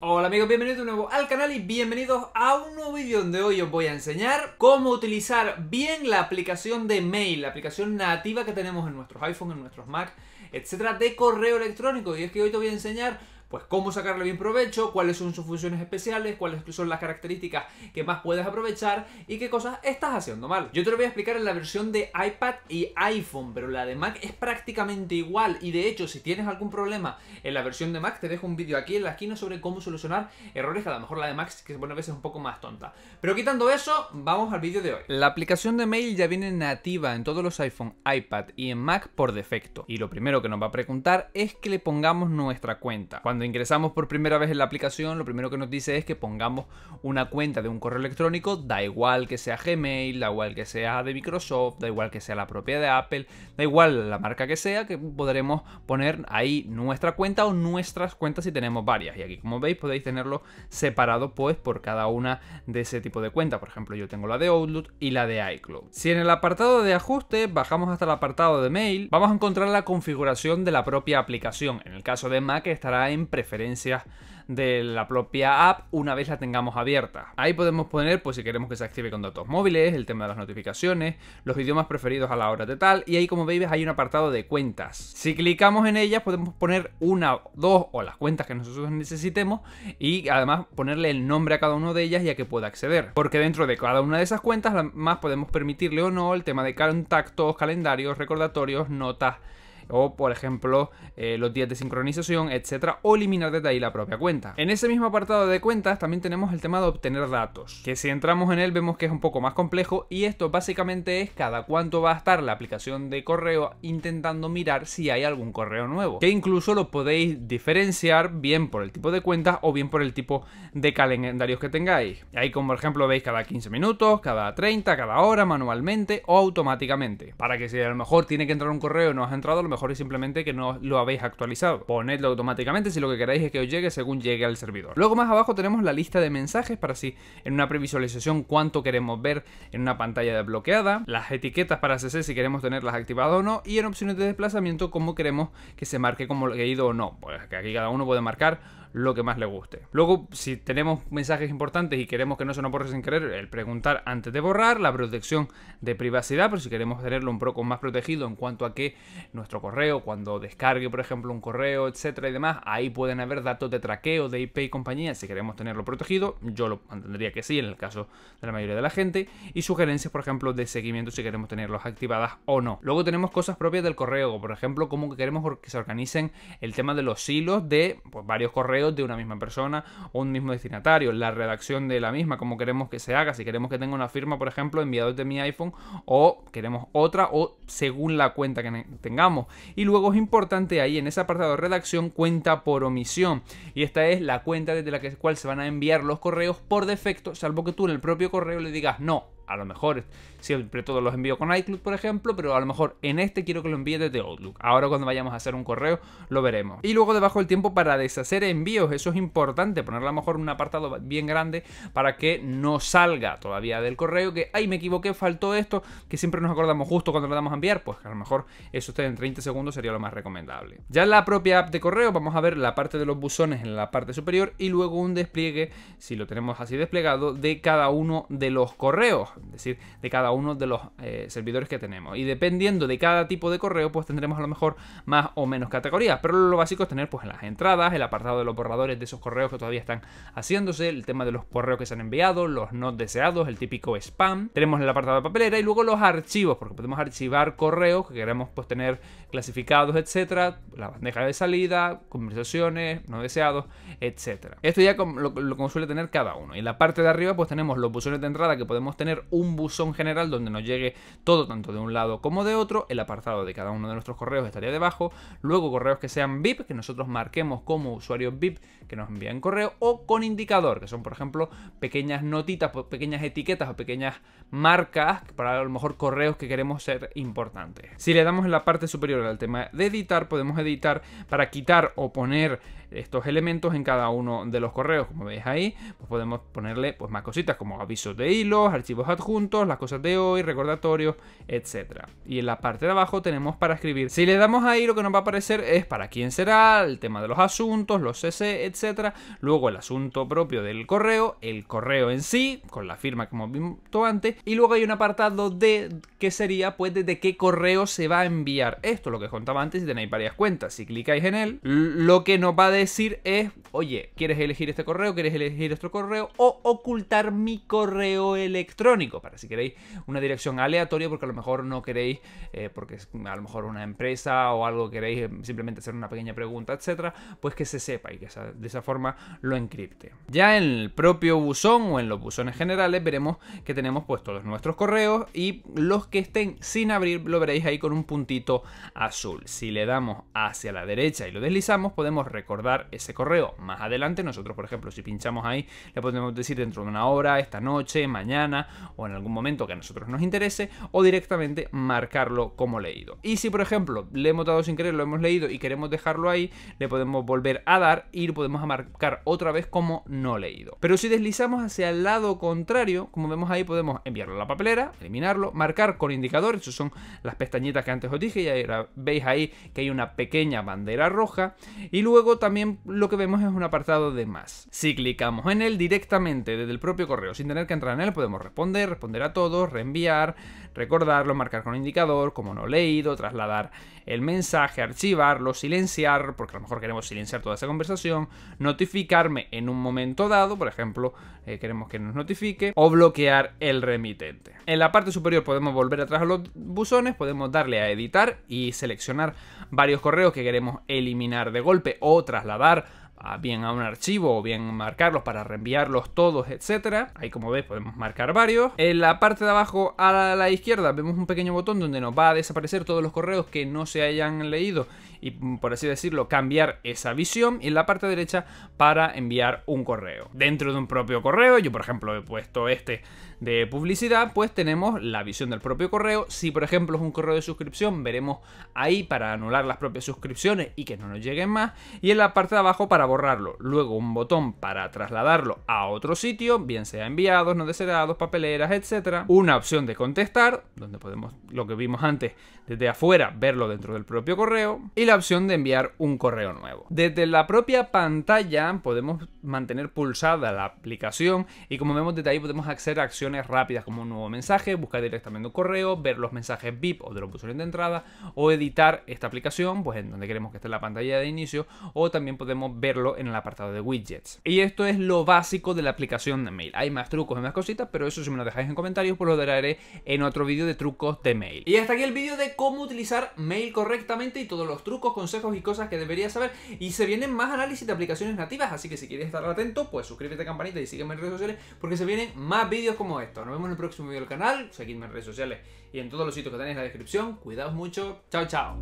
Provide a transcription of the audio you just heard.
Hola amigos, bienvenidos de nuevo al canal y bienvenidos a un nuevo vídeo donde hoy os voy a enseñar cómo utilizar bien la aplicación de mail, la aplicación nativa que tenemos en nuestros iPhone, en nuestros Mac, etcétera, de correo electrónico. Y es que hoy te voy a enseñar pues cómo sacarle bien provecho, cuáles son sus funciones especiales, cuáles son las características que más puedes aprovechar y qué cosas estás haciendo mal. Yo te lo voy a explicar en la versión de iPad y iPhone, pero la de Mac es prácticamente igual y de hecho si tienes algún problema en la versión de Mac te dejo un vídeo aquí en la esquina sobre cómo solucionar errores a lo mejor la de Mac que se a veces un poco más tonta. Pero quitando eso, vamos al vídeo de hoy. La aplicación de mail ya viene nativa en todos los iPhone, iPad y en Mac por defecto y lo primero que nos va a preguntar es que le pongamos nuestra cuenta. Cuando ingresamos por primera vez en la aplicación, lo primero que nos dice es que pongamos una cuenta de un correo electrónico, da igual que sea Gmail, da igual que sea de Microsoft, da igual que sea la propia de Apple, da igual la marca que sea, que podremos poner ahí nuestra cuenta o nuestras cuentas si tenemos varias. Y aquí, como veis, podéis tenerlo separado pues por cada una de ese tipo de cuenta. Por ejemplo, yo tengo la de Outlook y la de iCloud. Si en el apartado de ajustes bajamos hasta el apartado de mail, vamos a encontrar la configuración de la propia aplicación. En el caso de Mac estará en preferencias de la propia app una vez la tengamos abierta. Ahí podemos poner, pues si queremos que se active con datos móviles, el tema de las notificaciones, los idiomas preferidos a la hora de tal, y ahí como veis hay un apartado de cuentas. Si clicamos en ellas podemos poner una, dos o las cuentas que nosotros necesitemos y además ponerle el nombre a cada una de ellas y a que pueda acceder. Porque dentro de cada una de esas cuentas más podemos permitirle o no el tema de contactos, calendarios, recordatorios, notas, o por ejemplo eh, los días de sincronización, etcétera, o eliminar desde ahí la propia cuenta. En ese mismo apartado de cuentas también tenemos el tema de obtener datos, que si entramos en él vemos que es un poco más complejo y esto básicamente es cada cuánto va a estar la aplicación de correo intentando mirar si hay algún correo nuevo, que incluso lo podéis diferenciar bien por el tipo de cuentas o bien por el tipo de calendarios que tengáis. Ahí como ejemplo veis cada 15 minutos, cada 30, cada hora, manualmente o automáticamente. Para que si a lo mejor tiene que entrar un correo y no has entrado, a lo mejor mejor es simplemente que no lo habéis actualizado. Ponedlo automáticamente si lo que queráis es que os llegue según llegue al servidor. Luego más abajo tenemos la lista de mensajes para así en una previsualización cuánto queremos ver en una pantalla desbloqueada, las etiquetas para CC si queremos tenerlas activadas o no y en opciones de desplazamiento cómo queremos que se marque como leído o no. Pues que aquí cada uno puede marcar lo que más le guste. Luego, si tenemos mensajes importantes y queremos que no se nos borre sin querer, el preguntar antes de borrar, la protección de privacidad, pero si queremos tenerlo un poco más protegido en cuanto a que nuestro correo, cuando descargue, por ejemplo, un correo, etcétera y demás, ahí pueden haber datos de traqueo, de IP y compañía, si queremos tenerlo protegido, yo lo mantendría que sí, en el caso de la mayoría de la gente, y sugerencias, por ejemplo, de seguimiento si queremos tenerlos activadas o no. Luego tenemos cosas propias del correo, por ejemplo, como queremos que se organicen el tema de los hilos de pues, varios correos de una misma persona o un mismo destinatario, la redacción de la misma, como queremos que se haga, si queremos que tenga una firma, por ejemplo, enviado de mi iPhone o queremos otra o según la cuenta que tengamos. Y luego es importante ahí en ese apartado de redacción cuenta por omisión y esta es la cuenta desde la cual se van a enviar los correos por defecto, salvo que tú en el propio correo le digas no, a lo mejor siempre todos los envío con iCloud, por ejemplo, pero a lo mejor en este quiero que lo envíe desde Outlook. Ahora cuando vayamos a hacer un correo lo veremos. Y luego debajo el tiempo para deshacer envíos, eso es importante, ponerlo a lo mejor un apartado bien grande para que no salga todavía del correo que, ay, me equivoqué, faltó esto, que siempre nos acordamos justo cuando lo damos a enviar, pues a lo mejor eso usted en 30 segundos sería lo más recomendable. Ya en la propia app de correo vamos a ver la parte de los buzones en la parte superior y luego un despliegue, si lo tenemos así desplegado, de cada uno de los correos es decir, de cada uno de los eh, servidores que tenemos. Y dependiendo de cada tipo de correo, pues tendremos a lo mejor más o menos categorías, pero lo básico es tener pues las entradas, el apartado de los borradores de esos correos que todavía están haciéndose, el tema de los correos que se han enviado, los no deseados, el típico spam, tenemos el apartado de papelera y luego los archivos, porque podemos archivar correos que queremos pues tener clasificados, etcétera, la bandeja de salida, conversaciones, no deseados, etcétera. Esto ya lo, lo, suele tener cada uno. Y en la parte de arriba pues tenemos los buzones de entrada que podemos tener un buzón general donde nos llegue todo tanto de un lado como de otro, el apartado de cada uno de nuestros correos estaría debajo, luego correos que sean VIP, que nosotros marquemos como usuarios VIP que nos envían correo, o con indicador, que son por ejemplo pequeñas notitas, pequeñas etiquetas o pequeñas marcas para a lo mejor correos que queremos ser importantes. Si le damos en la parte superior al tema de editar, podemos editar para quitar o poner estos elementos en cada uno de los correos. Como veis ahí, pues podemos ponerle pues, más cositas como avisos de hilos, archivos adjuntos, las cosas de hoy, recordatorios, etcétera, Y en la parte de abajo tenemos para escribir. Si le damos ahí lo que nos va a aparecer es para quién será, el tema de los asuntos, los CC, etcétera Luego el asunto propio del correo, el correo en sí, con la firma como hemos visto antes. Y luego hay un apartado de qué sería pues desde qué correo se va a enviar. Esto es lo que contaba antes si tenéis varias cuentas. Si clicáis en él, lo que nos va a decir es, oye, ¿quieres elegir este correo? ¿Quieres elegir otro correo? O ocultar mi correo electrónico, para si queréis una dirección aleatoria, porque a lo mejor no queréis, eh, porque a lo mejor una empresa o algo queréis eh, simplemente hacer una pequeña pregunta, etcétera, pues que se sepa y que de esa forma lo encripte. Ya en el propio buzón o en los buzones generales veremos que tenemos pues todos nuestros correos y los que estén sin abrir lo veréis ahí con un puntito azul. Si le damos hacia la derecha y lo deslizamos, podemos recordar ese correo. Más adelante, nosotros, por ejemplo, si pinchamos ahí, le podemos decir dentro de una hora, esta noche, mañana o en algún momento que a nosotros nos interese o directamente marcarlo como leído. Y si, por ejemplo, le hemos dado sin querer, lo hemos leído y queremos dejarlo ahí, le podemos volver a dar y lo podemos marcar otra vez como no leído. Pero si deslizamos hacia el lado contrario, como vemos ahí, podemos enviarlo a la papelera, eliminarlo, marcar con indicador, son las pestañitas que antes os dije, y ahora veis ahí que hay una pequeña bandera roja, y luego también lo que vemos es un apartado de más. Si clicamos en él directamente desde el propio correo sin tener que entrar en él, podemos responder, responder a todos, reenviar, recordarlo, marcar con indicador, como no leído, trasladar el mensaje, archivarlo, silenciar, porque a lo mejor queremos silenciar toda esa conversación, notificarme en un momento dado, por ejemplo, eh, queremos que nos notifique, o bloquear el remitente. En la parte superior podemos volver atrás a los buzones, podemos darle a editar y seleccionar varios correos que queremos eliminar de golpe o trasladar bien a un archivo o bien marcarlos para reenviarlos todos, etcétera. Ahí como veis podemos marcar varios. En la parte de abajo a la izquierda vemos un pequeño botón donde nos va a desaparecer todos los correos que no se hayan leído y mm, por así decirlo cambiar esa visión y en la parte derecha para enviar un correo. Dentro de un propio correo, yo por ejemplo he puesto este de publicidad, pues tenemos la visión del propio correo. Si por ejemplo es un correo de suscripción, veremos ahí para anular las propias suscripciones y que no nos lleguen más. Y en la parte de abajo para borrarlo. Luego un botón para trasladarlo a otro sitio, bien sea enviados, no deseados, papeleras, etcétera. Una opción de contestar, donde podemos, lo que vimos antes, desde afuera, verlo dentro del propio correo. Y la opción de enviar un correo nuevo. Desde la propia pantalla podemos mantener pulsada la aplicación y como vemos de ahí podemos acceder a acciones rápidas como un nuevo mensaje, buscar directamente un correo, ver los mensajes VIP o de los buzones de entrada o editar esta aplicación pues en donde queremos que esté la pantalla de inicio o también podemos verlo en el apartado de widgets. Y esto es lo básico de la aplicación de mail. Hay más trucos y más cositas, pero eso si me lo dejáis en comentarios pues lo daré en otro vídeo de trucos de mail. Y hasta aquí el vídeo de cómo utilizar mail correctamente y todos los trucos consejos y cosas que deberías saber. Y se vienen más análisis de aplicaciones nativas, así que si quieres estar atento, pues suscríbete a campanita y sígueme en redes sociales porque se vienen más vídeos como estos. Nos vemos en el próximo vídeo del canal, seguidme en redes sociales y en todos los sitios que tenéis en la descripción. Cuidaos mucho, chao chao.